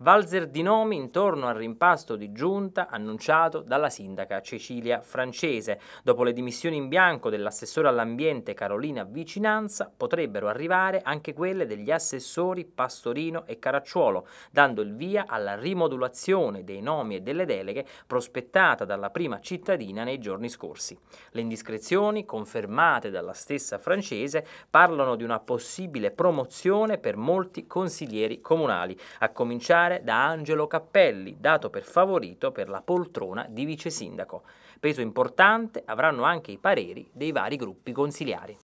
valzer di nomi intorno al rimpasto di giunta annunciato dalla sindaca Cecilia Francese. Dopo le dimissioni in bianco dell'assessore all'ambiente Carolina Vicinanza potrebbero arrivare anche quelle degli assessori Pastorino e Caracciuolo, dando il via alla rimodulazione dei nomi e delle deleghe prospettata dalla prima cittadina nei giorni scorsi. Le indiscrezioni, confermate dalla stessa francese, parlano di una possibile promozione per molti consiglieri comunali, a cominciare parlare da Angelo Cappelli, dato per favorito per la poltrona di vice sindaco. Peso importante avranno anche i pareri dei vari gruppi consiliari.